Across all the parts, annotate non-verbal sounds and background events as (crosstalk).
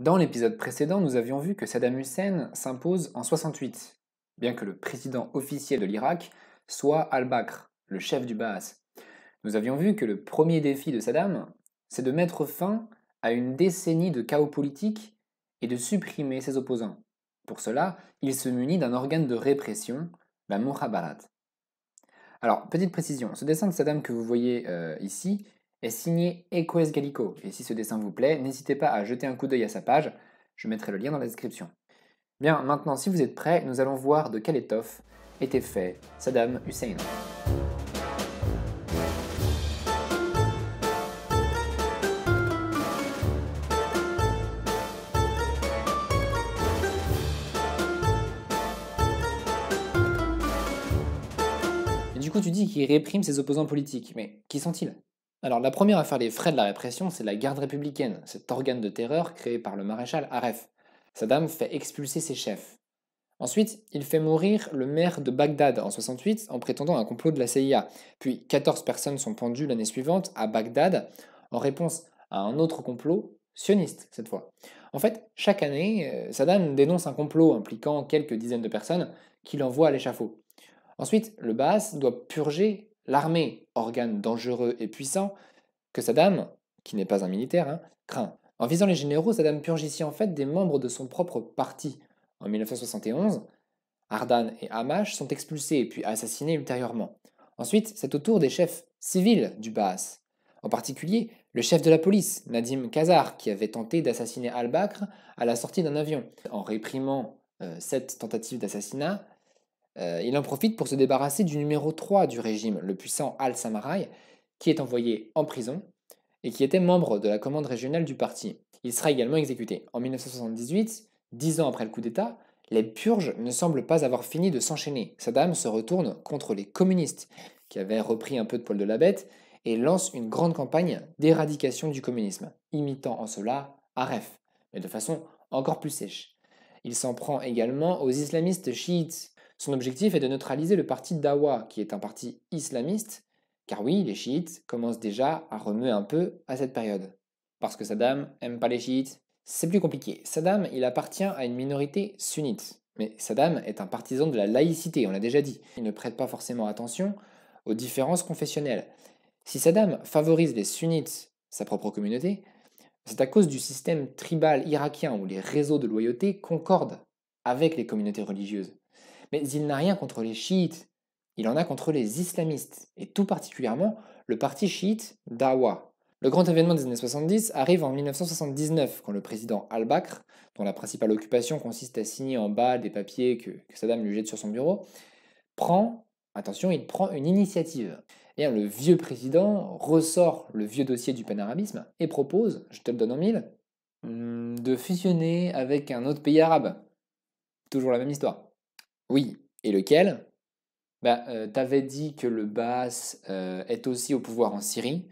Dans l'épisode précédent, nous avions vu que Saddam Hussein s'impose en 68, bien que le président officiel de l'Irak soit al-Bakr, le chef du Baas. Nous avions vu que le premier défi de Saddam, c'est de mettre fin à une décennie de chaos politique et de supprimer ses opposants. Pour cela, il se munit d'un organe de répression, la Mukhabarat. Alors, petite précision, ce dessin de Saddam que vous voyez euh, ici est signé Eques Gallico. Et si ce dessin vous plaît, n'hésitez pas à jeter un coup d'œil à sa page. Je mettrai le lien dans la description. Bien, maintenant, si vous êtes prêts, nous allons voir de quelle étoffe était fait Saddam Hussein. du coup, tu dis qu'il réprime ses opposants politiques, mais qui sont-ils alors la première à faire les frais de la répression, c'est la garde républicaine, cet organe de terreur créé par le maréchal Aref. Saddam fait expulser ses chefs. Ensuite, il fait mourir le maire de Bagdad en 68 en prétendant un complot de la CIA. Puis 14 personnes sont pendues l'année suivante à Bagdad en réponse à un autre complot sioniste cette fois. En fait, chaque année, euh, Saddam dénonce un complot impliquant quelques dizaines de personnes qu'il envoie à l'échafaud. Ensuite, le Baas doit purger L'armée, organe dangereux et puissant, que Saddam, qui n'est pas un militaire, hein, craint. En visant les généraux, Saddam ici en fait des membres de son propre parti. En 1971, Ardan et Hamash sont expulsés et puis assassinés ultérieurement. Ensuite, c'est au tour des chefs civils du Baas. En particulier, le chef de la police, Nadim Khazar, qui avait tenté d'assassiner Al-Bakr à la sortie d'un avion. En réprimant cette euh, tentative d'assassinat, euh, il en profite pour se débarrasser du numéro 3 du régime, le puissant Al-Samarai, qui est envoyé en prison et qui était membre de la commande régionale du parti. Il sera également exécuté. En 1978, dix ans après le coup d'État, les purges ne semblent pas avoir fini de s'enchaîner. Saddam se retourne contre les communistes, qui avaient repris un peu de poil de la bête, et lance une grande campagne d'éradication du communisme, imitant en cela Aref, mais de façon encore plus sèche. Il s'en prend également aux islamistes chiites, son objectif est de neutraliser le parti Dawa, qui est un parti islamiste, car oui, les chiites commencent déjà à remuer un peu à cette période. Parce que Saddam aime pas les chiites C'est plus compliqué. Saddam, il appartient à une minorité sunnite. Mais Saddam est un partisan de la laïcité, on l'a déjà dit. Il ne prête pas forcément attention aux différences confessionnelles. Si Saddam favorise les sunnites, sa propre communauté, c'est à cause du système tribal irakien où les réseaux de loyauté concordent avec les communautés religieuses. Mais il n'a rien contre les chiites, il en a contre les islamistes, et tout particulièrement le parti chiite Dawa. Le grand événement des années 70 arrive en 1979, quand le président al-Bakr, dont la principale occupation consiste à signer en bas des papiers que, Saddam lui jette sur son bureau, prend, attention, il prend une initiative. Et hein, le vieux président ressort le vieux dossier du panarabisme et propose, je te le donne en mille, hmm, de fusionner avec un autre pays arabe. Toujours la même histoire. Oui, et lequel bah, T'avais dit que le Baas est aussi au pouvoir en Syrie,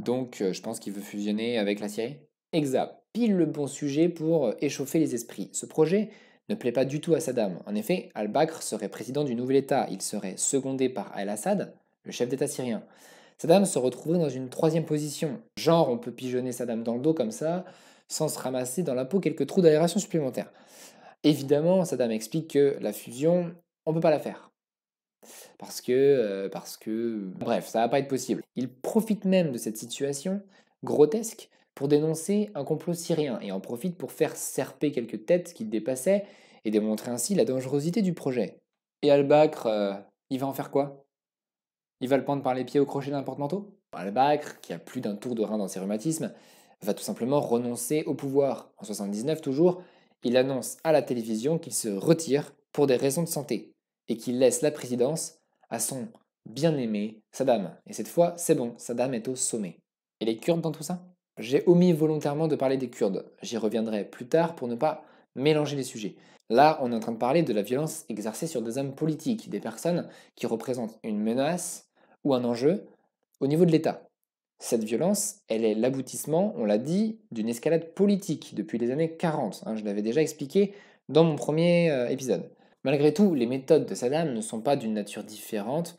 donc je pense qu'il veut fusionner avec la Syrie. Exact, pile le bon sujet pour échauffer les esprits. Ce projet ne plaît pas du tout à Saddam. En effet, al-Bakr serait président du nouvel État, il serait secondé par al-Assad, le chef d'État syrien. Saddam se retrouverait dans une troisième position. Genre, on peut pigeonner Saddam dans le dos comme ça, sans se ramasser dans la peau quelques trous d'aération supplémentaires. Évidemment, Saddam explique que la fusion, on peut pas la faire. Parce que, euh, parce que... Bref, ça va pas être possible. Il profite même de cette situation grotesque pour dénoncer un complot syrien et en profite pour faire serper quelques têtes qu'il dépassait et démontrer ainsi la dangerosité du projet. Et Al-Bakr, euh, il va en faire quoi Il va le pendre par les pieds au crochet d'un porte-manteau Al-Bakr, qui a plus d'un tour de rein dans ses rhumatismes, va tout simplement renoncer au pouvoir. En 79 toujours, il annonce à la télévision qu'il se retire pour des raisons de santé et qu'il laisse la présidence à son bien-aimé Saddam. Et cette fois, c'est bon, Saddam est au sommet. Et les Kurdes dans tout ça J'ai omis volontairement de parler des Kurdes. J'y reviendrai plus tard pour ne pas mélanger les sujets. Là, on est en train de parler de la violence exercée sur des hommes politiques, des personnes qui représentent une menace ou un enjeu au niveau de l'État. Cette violence, elle est l'aboutissement, on l'a dit, d'une escalade politique depuis les années 40. Hein, je l'avais déjà expliqué dans mon premier euh, épisode. Malgré tout, les méthodes de Saddam ne sont pas d'une nature différente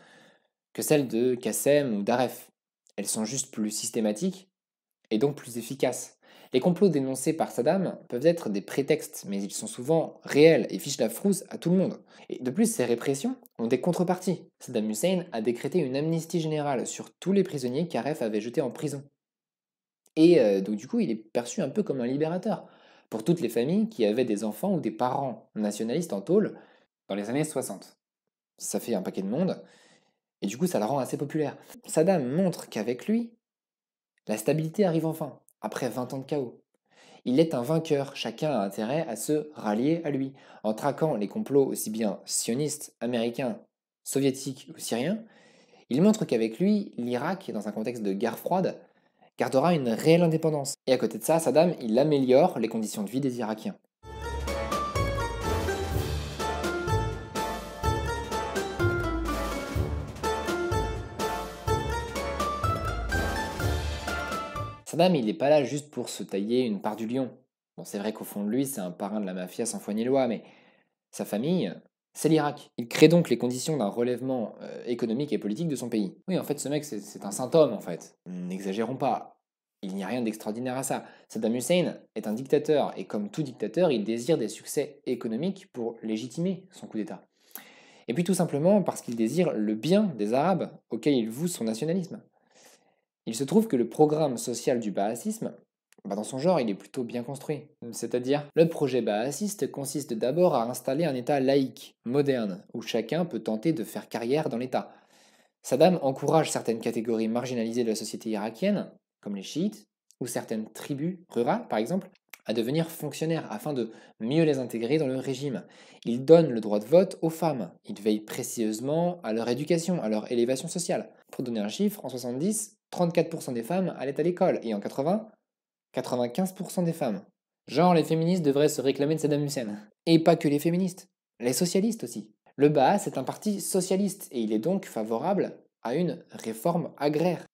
que celles de Kassem ou d'Aref. Elles sont juste plus systématiques et donc plus efficaces. Les complots dénoncés par Saddam peuvent être des prétextes, mais ils sont souvent réels et fichent la frousse à tout le monde. Et de plus, ces répressions ont des contreparties. Saddam Hussein a décrété une amnistie générale sur tous les prisonniers qu'Aref avait jetés en prison. Et euh, donc du coup, il est perçu un peu comme un libérateur pour toutes les familles qui avaient des enfants ou des parents nationalistes en tôle dans les années 60. Ça fait un paquet de monde, et du coup ça le rend assez populaire. Saddam montre qu'avec lui, la stabilité arrive enfin après 20 ans de chaos. Il est un vainqueur, chacun a intérêt à se rallier à lui. En traquant les complots aussi bien sionistes, américains, soviétiques ou syriens, il montre qu'avec lui, l'Irak, dans un contexte de guerre froide, gardera une réelle indépendance. Et à côté de ça, Saddam, il améliore les conditions de vie des Irakiens. Saddam, il n'est pas là juste pour se tailler une part du lion. Bon, c'est vrai qu'au fond de lui, c'est un parrain de la mafia sans foi ni loi, mais sa famille, c'est l'Irak. Il crée donc les conditions d'un relèvement euh, économique et politique de son pays. Oui, en fait, ce mec, c'est un symptôme en fait. N'exagérons pas. Il n'y a rien d'extraordinaire à ça. Saddam Hussein est un dictateur, et comme tout dictateur, il désire des succès économiques pour légitimer son coup d'État. Et puis tout simplement parce qu'il désire le bien des Arabes auxquels il voue son nationalisme. Il se trouve que le programme social du baasisme, bah, dans son genre, il est plutôt bien construit. C'est-à-dire, le projet baasiste consiste d'abord à installer un État laïque, moderne, où chacun peut tenter de faire carrière dans l'État. Saddam encourage certaines catégories marginalisées de la société irakienne, comme les chiites, ou certaines tribus rurales, par exemple, à devenir fonctionnaires afin de mieux les intégrer dans le régime. Il donne le droit de vote aux femmes. Il veille précieusement à leur éducation, à leur élévation sociale. Pour donner un chiffre, en 70, 34% des femmes allaient à l'école, et en 80, 95% des femmes. Genre, les féministes devraient se réclamer de Saddam Hussein. Et pas que les féministes, les socialistes aussi. Le Baas est un parti socialiste, et il est donc favorable à une réforme agraire.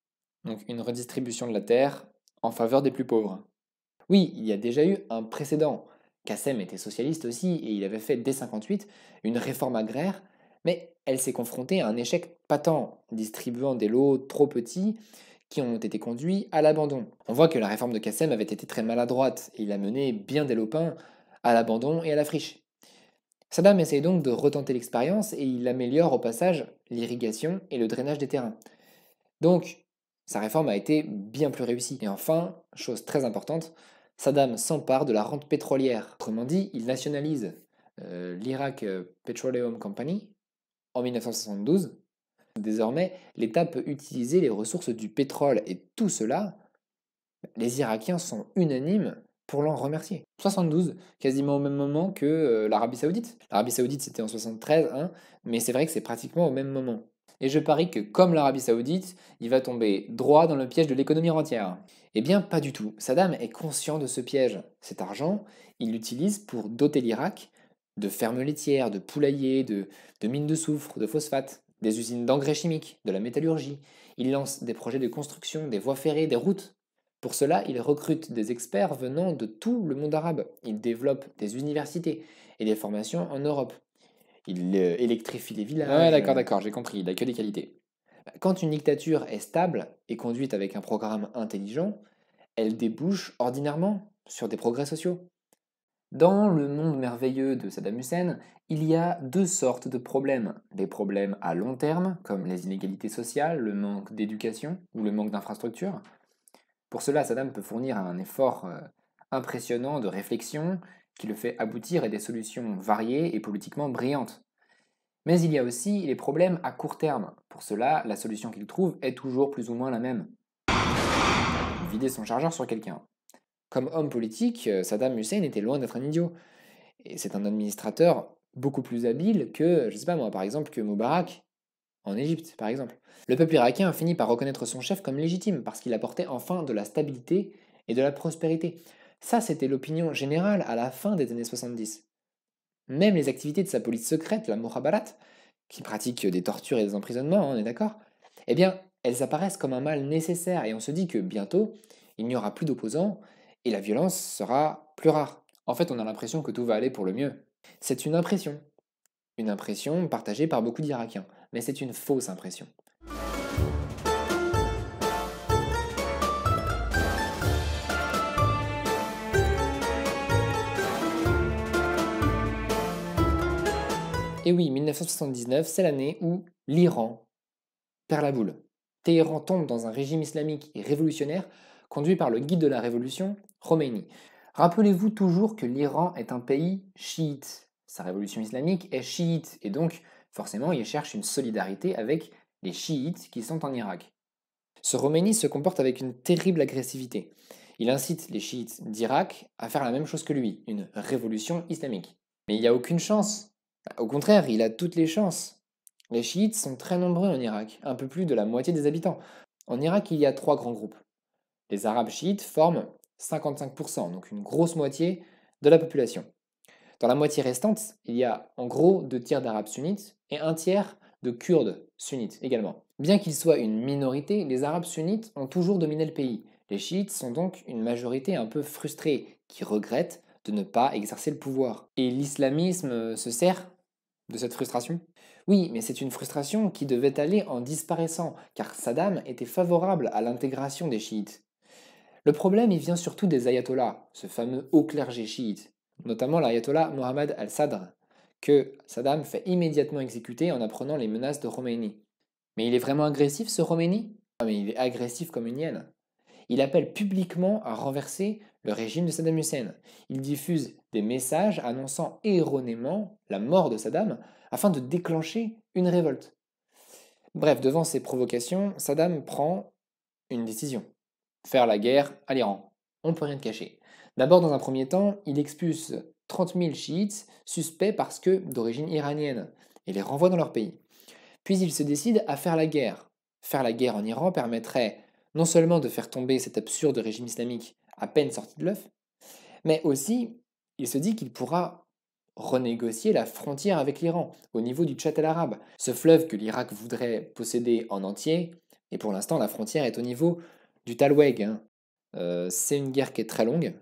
Donc une redistribution de la terre en faveur des plus pauvres. Oui, il y a déjà eu un précédent. Kassem était socialiste aussi, et il avait fait dès 58 une réforme agraire mais elle s'est confrontée à un échec patent, distribuant des lots trop petits qui ont été conduits à l'abandon. On voit que la réforme de Kassem avait été très maladroite, et il a mené bien des lopins à l'abandon et à la friche. Saddam essaye donc de retenter l'expérience et il améliore au passage l'irrigation et le drainage des terrains. Donc, sa réforme a été bien plus réussie. Et enfin, chose très importante, Saddam s'empare de la rente pétrolière. Autrement dit, il nationalise euh, l'Iraq euh, Petroleum Company, en 1972, désormais, l'État peut utiliser les ressources du pétrole et tout cela, les Irakiens sont unanimes pour l'en remercier. 72, quasiment au même moment que euh, l'Arabie Saoudite. L'Arabie Saoudite, c'était en 73, hein, mais c'est vrai que c'est pratiquement au même moment. Et je parie que, comme l'Arabie Saoudite, il va tomber droit dans le piège de l'économie rentière. Eh bien, pas du tout. Saddam est conscient de ce piège. Cet argent, il l'utilise pour doter l'Irak de fermes laitières, de poulaillers, de, mines de soufre, de phosphates, des usines d'engrais chimiques, de la métallurgie. Il lance des projets de construction, des voies ferrées, des routes. Pour cela, il recrute des experts venant de tout le monde arabe. Il développe des universités et des formations en Europe. Il euh, électrifie les villages. Ouais, d'accord, euh. d'accord, j'ai compris. Il n'a que des qualités. Quand une dictature est stable et conduite avec un programme intelligent, elle débouche ordinairement sur des progrès sociaux. Dans le monde merveilleux de Saddam Hussein, il y a deux sortes de problèmes. Des problèmes à long terme, comme les inégalités sociales, le manque d'éducation ou le manque d'infrastructures. Pour cela, Saddam peut fournir un effort euh, impressionnant de réflexion qui le fait aboutir à des solutions variées et politiquement brillantes. Mais il y a aussi les problèmes à court terme. Pour cela, la solution qu'il trouve est toujours plus ou moins la même. Vider son chargeur sur quelqu'un. Comme homme politique, euh, Saddam Hussein était loin d'être un idiot. Et c'est un administrateur beaucoup plus habile que, je sais pas moi, par exemple, que Moubarak, en Égypte, par exemple. Le peuple irakien a fini par reconnaître son chef comme légitime, parce qu'il apportait enfin de la stabilité et de la prospérité. Ça, c'était l'opinion générale à la fin des années 70. Même les activités de sa police secrète, la Mohabarat, qui pratique des tortures et des emprisonnements, on est d'accord Eh bien, elles apparaissent comme un mal nécessaire, et on se dit que bientôt, il n'y aura plus d'opposants, et la violence sera plus rare. En fait, on a l'impression que tout va aller pour le mieux. C'est une impression. Une impression partagée par beaucoup d'Irakiens, mais c'est une fausse impression. Et oui, 1979, c'est l'année où l'Iran perd la boule. Téhéran tombe dans un régime islamique et révolutionnaire conduit par le guide de la révolution, Khomeini. Rappelez-vous toujours que l'Iran est un pays chiite. Sa révolution islamique est chiite et donc forcément il cherche une solidarité avec les chiites qui sont en Irak. Ce Khomeini se comporte avec une terrible agressivité. Il incite les chiites d'Irak à faire la même chose que lui, une révolution islamique. Mais il n'y a aucune chance. Au contraire, il a toutes les chances. Les chiites sont très nombreux en Irak, un peu plus de la moitié des habitants. En Irak, il y a trois grands groupes. Les Arabes chiites forment 55%, donc une grosse moitié de la population. Dans la moitié restante, il y a en gros deux tiers d'Arabes sunnites et un tiers de Kurdes sunnites également. Bien qu'ils soient une minorité, les Arabes sunnites ont toujours dominé le pays. Les chiites sont donc une majorité un peu frustrée qui regrette de ne pas exercer le pouvoir. Et l'islamisme se sert de cette frustration Oui, mais c'est une frustration qui devait aller en disparaissant, car Saddam était favorable à l'intégration des chiites. Le problème, il vient surtout des ayatollahs, ce fameux haut clergé chiite, notamment l'ayatollah Mohammad al-Sadr, que Saddam fait immédiatement exécuter en apprenant les menaces de Khomeini. Mais il est vraiment agressif ce Khomeini Non mais il est agressif comme une hyène. Il appelle publiquement à renverser le régime de Saddam Hussein. Il diffuse des messages annonçant erronément la mort de Saddam afin de déclencher une révolte. Bref, devant ces provocations, Saddam prend une décision faire la guerre à l'Iran. On ne peut rien te cacher. D'abord, dans un premier temps, il expulse 30 000 chiites suspects parce que d'origine iranienne et les renvoie dans leur pays. Puis il se décide à faire la guerre. Faire la guerre en Iran permettrait non seulement de faire tomber cet absurde régime islamique à peine sorti de l'œuf, mais aussi il se dit qu'il pourra renégocier la frontière avec l'Iran au niveau du Tchad al-Arabe, ce fleuve que l'Irak voudrait posséder en entier, et pour l'instant la frontière est au niveau du Talweg, hein. euh, c'est une guerre qui est très longue.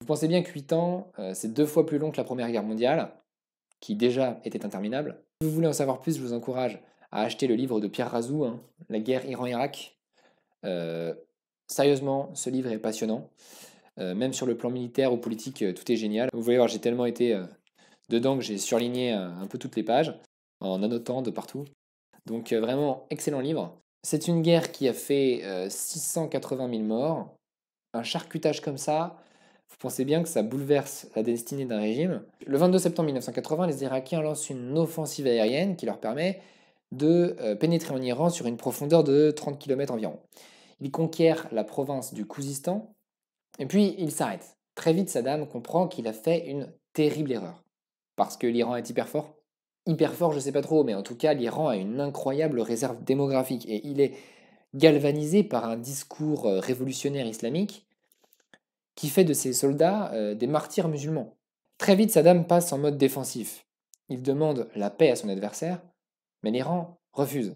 Vous pensez bien que ans, euh, c'est deux fois plus long que la Première Guerre mondiale, qui déjà était interminable. Si vous voulez en savoir plus, je vous encourage à acheter le livre de Pierre Razou, hein, La guerre Iran-Irak. Euh, sérieusement, ce livre est passionnant. même sur le plan militaire ou politique, tout est génial. Vous voyez j'ai tellement été dedans que j'ai surligné un peu toutes les pages en annotant de partout. Donc vraiment, excellent livre. C'est une guerre qui a fait 680 euh, 000 morts. Un charcutage comme ça, vous pensez bien que ça bouleverse la destinée d'un régime. Le 22 septembre 1980, les Irakiens lancent une offensive aérienne qui leur permet de euh, pénétrer en Iran sur une profondeur de 30 km environ. Ils conquièrent la province du Kouzistan, et puis ils s'arrêtent. Très vite, Saddam comprend qu'il a fait une terrible erreur, parce que l'Iran est hyper fort, hyper fort, je sais pas trop, mais en tout cas, l'Iran a une incroyable réserve démographique et il est galvanisé par un discours euh, révolutionnaire islamique qui fait de ses soldats euh, des martyrs musulmans. Très vite, Saddam passe en mode défensif. Il demande la paix à son adversaire, mais l'Iran refuse.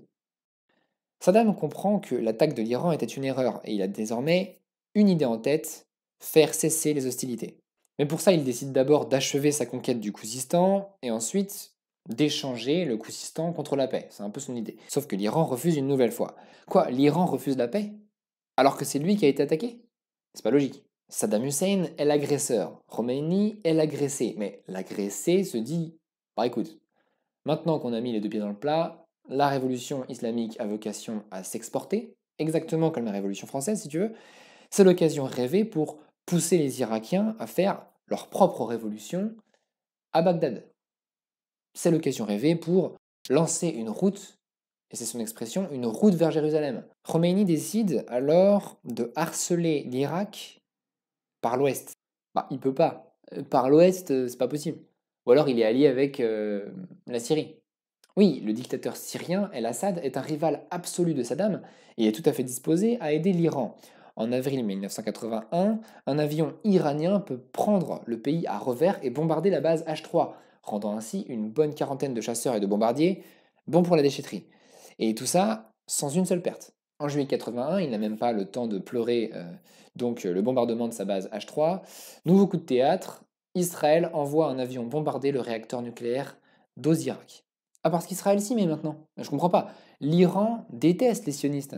Saddam comprend que l'attaque de l'Iran était une erreur et il a désormais une idée en tête, faire cesser les hostilités. Mais pour ça, il décide d'abord d'achever sa conquête du Kouzistan et ensuite d'échanger le Koussistan contre la paix. C'est un peu son idée. Sauf que l'Iran refuse une nouvelle fois. Quoi L'Iran refuse la paix Alors que c'est lui qui a été attaqué C'est pas logique. Saddam Hussein est l'agresseur. Khomeini est l'agressé. Mais l'agressé se dit Bah écoute, maintenant qu'on a mis les deux pieds dans le plat, la révolution islamique a vocation à s'exporter, exactement comme la révolution française si tu veux. C'est l'occasion rêvée pour pousser les Irakiens à faire leur propre révolution à Bagdad c'est l'occasion rêvée pour lancer une route, et c'est son expression, une route vers Jérusalem. Khomeini décide alors de harceler l'Irak par l'ouest. Bah, il peut pas. Euh, par l'ouest, euh, c'est pas possible. Ou alors il est allié avec euh, la Syrie. Oui, le dictateur syrien El-Assad est un rival absolu de Saddam et est tout à fait disposé à aider l'Iran. En avril 1981, un avion iranien peut prendre le pays à revers et bombarder la base H3 rendant ainsi une bonne quarantaine de chasseurs et de bombardiers, bons pour la déchetterie. Et tout ça sans une seule perte. En juillet 81, il n'a même pas le temps de pleurer euh, donc euh, le bombardement de sa base H3. Nouveau coup de théâtre, Israël envoie un avion bombarder le réacteur nucléaire d'Osirak. Ah parce qu'Israël s'y met maintenant. Je comprends pas. L'Iran déteste les sionistes.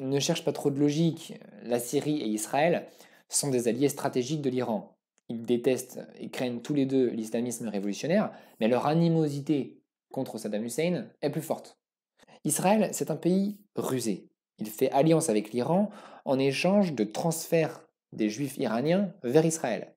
ne cherche pas trop de logique. La Syrie et Israël sont des alliés stratégiques de l'Iran ils détestent et craignent tous les deux l'islamisme révolutionnaire, mais leur animosité contre Saddam Hussein est plus forte. Israël, c'est un pays rusé. Il fait alliance avec l'Iran en échange de transferts des juifs iraniens vers Israël.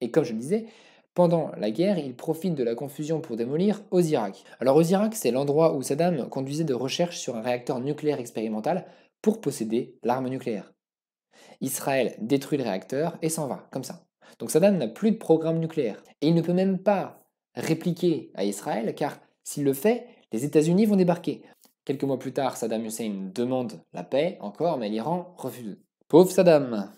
Et comme je le disais, pendant la guerre, il profite de la confusion pour démolir Irak. Alors Irak, c'est l'endroit où Saddam conduisait de recherches sur un réacteur nucléaire expérimental pour posséder l'arme nucléaire. Israël détruit le réacteur et s'en va, comme ça. Donc Saddam n'a plus de programme nucléaire. Et il ne peut même pas répliquer à Israël, car s'il le fait, les États-Unis vont débarquer. Quelques mois plus tard, Saddam Hussein demande la paix encore, mais l'Iran refuse. Pauvre Saddam,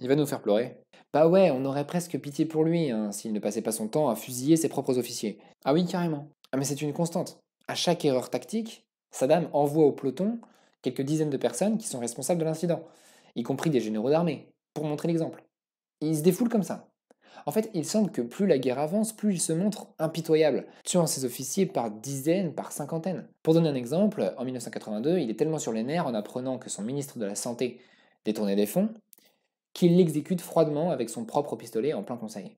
il va nous faire pleurer. Bah ouais, on aurait presque pitié pour lui hein, s'il ne passait pas son temps à fusiller ses propres officiers. Ah oui, carrément. Ah mais c'est une constante. À chaque erreur tactique, Saddam envoie au peloton quelques dizaines de personnes qui sont responsables de l'incident, y compris des généraux d'armée, pour montrer l'exemple il se défoule comme ça. En fait, il semble que plus la guerre avance, plus il se montre impitoyable, tuant ses officiers par dizaines, par cinquantaines. Pour donner un exemple, en 1982, il est tellement sur les nerfs en apprenant que son ministre de la Santé détournait des fonds, qu'il l'exécute froidement avec son propre pistolet en plein conseil.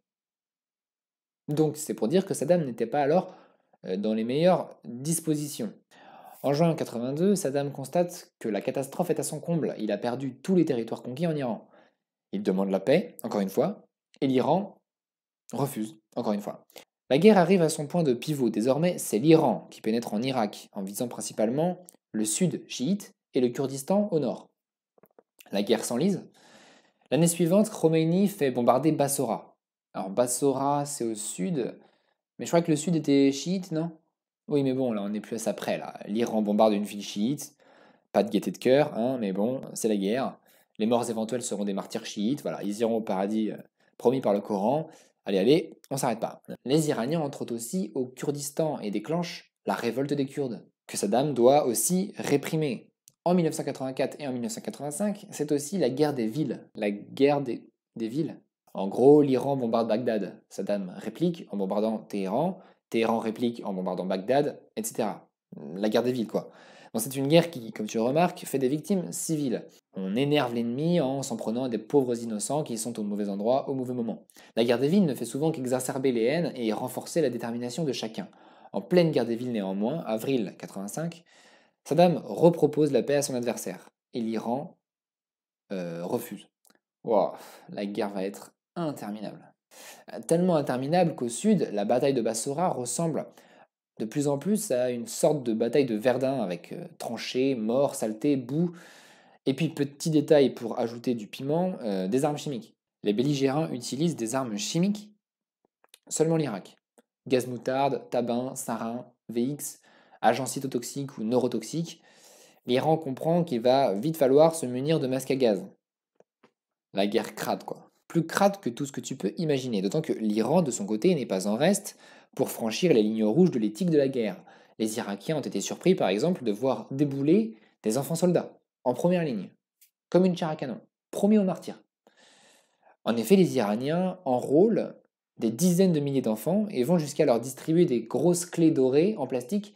Donc c'est pour dire que Saddam n'était pas alors euh, dans les meilleures dispositions. En juin 1982, Saddam constate que la catastrophe est à son comble, il a perdu tous les territoires conquis en Iran. Il demande la paix, encore une fois, et l'Iran refuse, encore une fois. La guerre arrive à son point de pivot. Désormais, c'est l'Iran qui pénètre en Irak, en visant principalement le sud chiite et le Kurdistan au nord. La guerre s'enlise. L'année suivante, Khomeini fait bombarder Bassora. Alors Bassora, c'est au sud, mais je crois que le sud était chiite, non Oui, mais bon, là, on n'est plus à ça près, là. L'Iran bombarde une ville chiite, pas de gaieté de cœur, hein, mais bon, c'est la guerre. Les morts éventuels seront des martyrs chiites. Voilà, ils iront au paradis euh, promis par le Coran. Allez, allez, on s'arrête pas. Les Iraniens entrent aussi au Kurdistan et déclenchent la révolte des Kurdes, que Saddam doit aussi réprimer. En 1984 et en 1985, c'est aussi la guerre des villes. La guerre des, des villes En gros, l'Iran bombarde Bagdad. Saddam réplique en bombardant Téhéran. Téhéran réplique en bombardant Bagdad, etc. La guerre des villes, quoi c'est une guerre qui, comme tu remarques, fait des victimes civiles. On énerve l'ennemi en s'en prenant à des pauvres innocents qui sont au mauvais endroit au mauvais moment. La guerre des villes ne fait souvent qu'exacerber les haines et renforcer la détermination de chacun. En pleine guerre des villes néanmoins, avril 85, Saddam repropose la paix à son adversaire et l'Iran euh, refuse. la guerre va être interminable. Tellement interminable qu'au sud, la bataille de Bassora ressemble de plus en plus à une sorte de bataille de Verdun avec euh, tranchées, morts, saletés, boue, et puis petit détail pour ajouter du piment, euh, des armes chimiques. Les belligérants utilisent des armes chimiques seulement l'Irak. Gaz moutarde, tabin, sarin, VX, agents cytotoxiques ou neurotoxiques. L'Iran comprend qu'il va vite falloir se munir de masques à gaz. La guerre crade, quoi. Plus crade que tout ce que tu peux imaginer, d'autant que l'Iran, de son côté, n'est pas en reste pour franchir les lignes rouges de l'éthique de la guerre. Les Irakiens ont été surpris, par exemple, de voir débouler des enfants soldats, en première ligne, comme une chair à canon, promis aux martyrs. En effet, les Iraniens enrôlent des dizaines de milliers d'enfants et vont jusqu'à leur distribuer des grosses clés dorées en plastique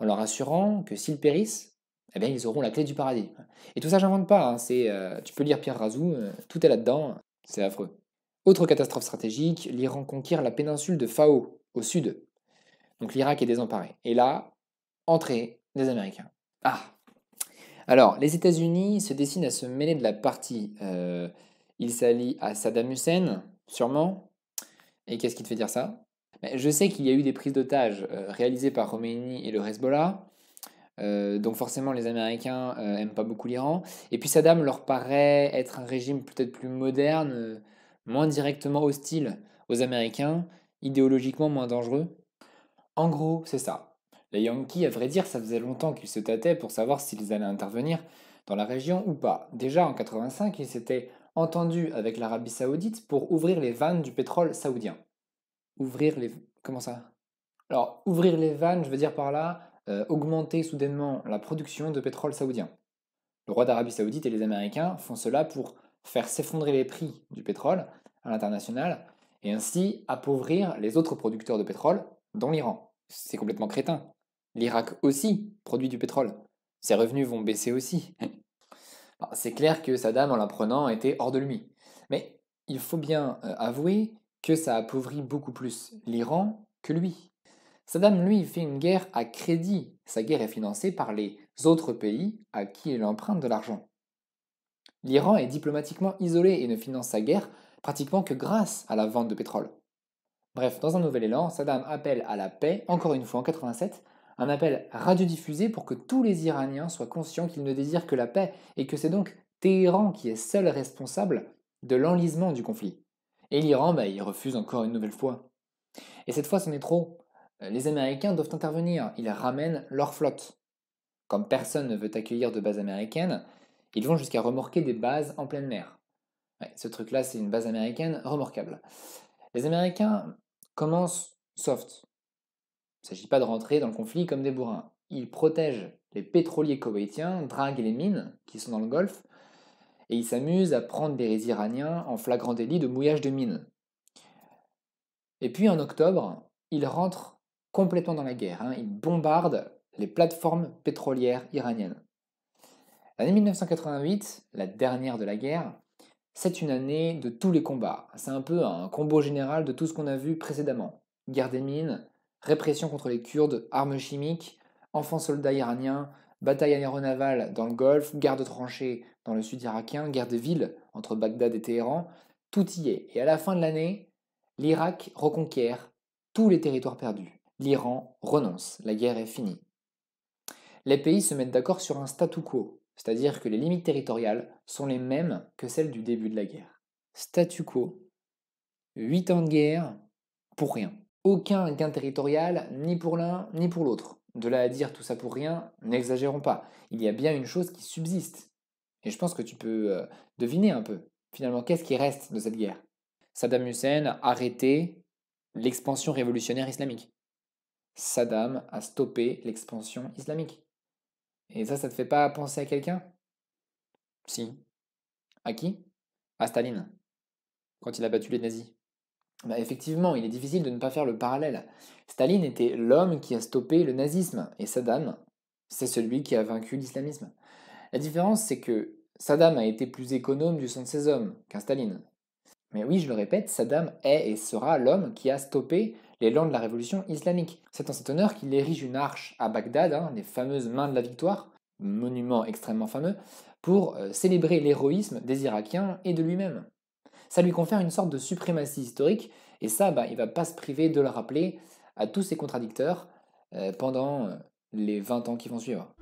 en leur assurant que s'ils périssent, eh bien, ils auront la clé du paradis. Et tout ça, j'invente pas. Hein, c'est, euh, tu peux lire Pierre Razou, euh, tout est là-dedans. C'est affreux. Autre catastrophe stratégique, l'Iran conquiert la péninsule de Fao, au sud. Donc l'Irak est désemparé. Et là, entrée des Américains. Ah Alors, les États-Unis se décident à se mêler de la partie. Euh, ils s'allient à Saddam Hussein, sûrement. Et qu'est-ce qui te fait dire ça ben, Je sais qu'il y a eu des prises d'otages euh, réalisées par Roménie et le Hezbollah. Euh, donc forcément, les Américains aiment pas beaucoup l'Iran. Et puis Saddam leur paraît être un régime peut-être plus moderne, moins directement hostile aux Américains idéologiquement moins dangereux En gros, c'est ça. Les Yankees, à vrai dire, ça faisait longtemps qu'ils se tâtaient pour savoir s'ils allaient intervenir dans la région ou pas. Déjà en 85, ils s'étaient entendus avec l'Arabie Saoudite pour ouvrir les vannes du pétrole saoudien. Ouvrir les... Comment ça Alors, ouvrir les vannes, je veux dire par là, euh, augmenter soudainement la production de pétrole saoudien. Le roi d'Arabie Saoudite et les Américains font cela pour faire s'effondrer les prix du pétrole à l'international, et ainsi appauvrir les autres producteurs de pétrole, dont l'Iran. C'est complètement crétin. L'Irak aussi produit du pétrole. Ses revenus vont baisser aussi. (laughs) C'est clair que Saddam, en l'apprenant, était hors de lui. Mais il faut bien euh, avouer que ça appauvrit beaucoup plus l'Iran que lui. Saddam, lui, fait une guerre à crédit. Sa guerre est financée par les autres pays à qui il emprunte de l'argent. L'Iran est diplomatiquement isolé et ne finance sa guerre pratiquement que grâce à la vente de pétrole. Bref, dans un nouvel élan, Saddam appelle à la paix, encore une fois en 87, un appel radiodiffusé pour que tous les Iraniens soient conscients qu'ils ne désirent que la paix et que c'est donc Téhéran qui est seul responsable de l'enlisement du conflit. Et l'Iran, bah, il refuse encore une nouvelle fois. Et cette fois, ce n'est trop. Les Américains doivent intervenir, ils ramènent leur flotte. Comme personne ne veut accueillir de bases américaines, ils vont jusqu'à remorquer des bases en pleine mer ce truc-là, c'est une base américaine remarquable. Les Américains commencent soft. Il ne s'agit pas de rentrer dans le conflit comme des bourrins. Ils protègent les pétroliers koweïtiens, draguent les mines qui sont dans le Golfe, et ils s'amusent à prendre des Iraniens en flagrant délit de mouillage de mines. Et puis en octobre, ils rentrent complètement dans la guerre. Hein. Ils bombardent les plateformes pétrolières iraniennes. L'année 1988, la dernière de la guerre, c'est une année de tous les combats. C'est un peu un combo général de tout ce qu'on a vu précédemment. Guerre des mines, répression contre les Kurdes, armes chimiques, enfants soldats iraniens, bataille aéronavale dans le Golfe, guerre de tranchées dans le sud irakien, guerre de ville entre Bagdad et Téhéran, tout y est. Et à la fin de l'année, l'Irak reconquiert tous les territoires perdus. L'Iran renonce, la guerre est finie. Les pays se mettent d'accord sur un statu quo, c'est-à-dire que les limites territoriales sont les mêmes que celles du début de la guerre. Statu quo, 8 ans de guerre, pour rien. Aucun gain territorial, ni pour l'un, ni pour l'autre. De là à dire tout ça pour rien, n'exagérons pas. Il y a bien une chose qui subsiste. Et je pense que tu peux euh, deviner un peu, finalement, qu'est-ce qui reste de cette guerre Saddam Hussein a arrêté l'expansion révolutionnaire islamique. Saddam a stoppé l'expansion islamique. Et ça, ça te fait pas penser à quelqu'un Si. À qui À Staline, quand il a battu les nazis. Bah, effectivement, il est difficile de ne pas faire le parallèle. Staline était l'homme qui a stoppé le nazisme, et Saddam, c'est celui qui a vaincu l'islamisme. La différence, c'est que Saddam a été plus économe du sang de ses hommes qu'un Staline. Mais oui, je le répète, Saddam est et sera l'homme qui a stoppé l'élan de la révolution islamique. C'est en cet honneur qu'il érige une arche à Bagdad, hein, les fameuses mains de la victoire, monument extrêmement fameux, pour euh, célébrer l'héroïsme des Irakiens et de lui-même. Ça lui confère une sorte de suprématie historique, et ça, bah, il va pas se priver de le rappeler à tous ses contradicteurs euh, pendant euh, les 20 ans qui vont suivre.